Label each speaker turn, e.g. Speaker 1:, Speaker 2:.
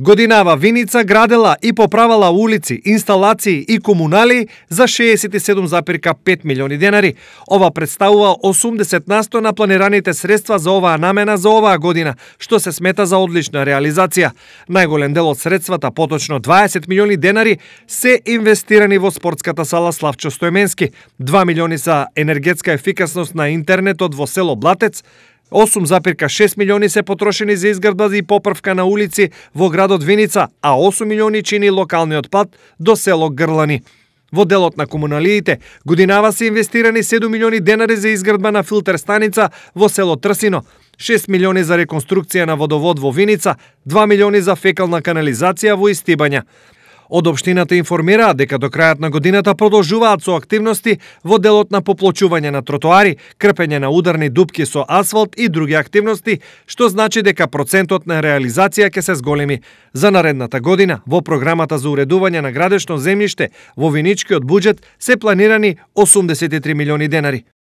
Speaker 1: Годинава Виница градела и поправала улици, инсталации и комунали за 67,5 милиони денари. Ова представува 80 на планираните средства за оваа намена за оваа година, што се смета за одлична реализација. Најголем дел од средствата, поточно 20 милиони денари, се инвестирани во спортската сала Славчо Стојменски, 2 милиони за енергетска ефикасност на интернетот во село Блатец, 8,6 милиони се потрошени за изградба и поправка на улици во градот Виница, а 8 милиони чини локалниот пат до село Грлани. Во делот на комуналиите, годинава се инвестирани 7 милиони денари за изградба на филтер станица во село Трсино, 6 милиони за реконструкција на водовод во Виница, 2 милиони за фекална канализација во Истибања. Од општината информираат дека до крајот на годината продолжуваат со активности во делот на поплочување на тротоари, крпење на ударни дупки со асфалт и други активности, што значи дека процентот на реализација ќе се зголеми. За наредната година во програмата за уредување на градешно земјиште во Виничкиот буџет се планирани 83 милиони денари.